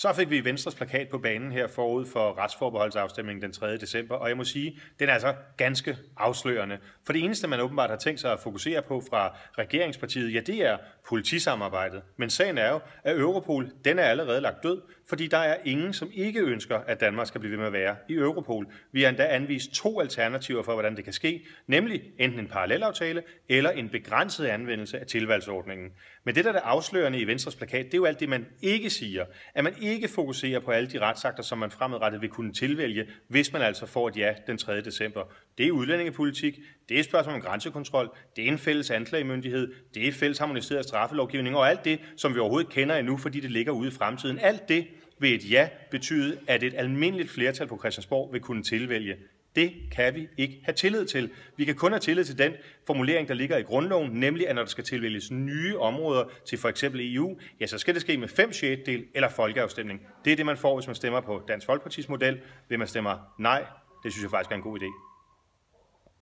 Så fik vi Venstres plakat på banen her forud for retsforbeholdsafstemningen den 3. december, og jeg må sige, den er altså ganske afslørende. For det eneste, man åbenbart har tænkt sig at fokusere på fra regeringspartiet, ja, det er politisamarbejdet. Men sagen er jo, at Europol, den er allerede lagt død, fordi der er ingen, som ikke ønsker, at Danmark skal blive ved med at være i Europol. Vi har endda anvist to alternativer for, hvordan det kan ske, nemlig enten en parallelaftale eller en begrænset anvendelse af tilvalgsordningen. Men det, der er det afslørende i Venstres plakat, det er jo alt det, man ikke siger. At man ikke fokuserer på alle de retsakter, som man fremadrettet vil kunne tilvælge, hvis man altså får et ja den 3. december. Det er udlændingepolitik, det er spørgsmål om grænsekontrol, det er en fælles anklagemyndighed, det er fælles harmoniseret straffelovgivning og alt det, som vi overhovedet kender endnu, fordi det ligger ude i fremtiden. Alt det vil et ja betyde, at et almindeligt flertal på Christiansborg vil kunne tilvælge. Det kan vi ikke have tillid til. Vi kan kun have tillid til den formulering, der ligger i grundloven, nemlig at når der skal tilvælges nye områder til for eksempel EU, ja, så skal det ske med 5 6 del eller folkeafstemning. Det er det, man får, hvis man stemmer på Dansk Folkepartis model. Vil man stemmer nej, det synes jeg faktisk er en god idé.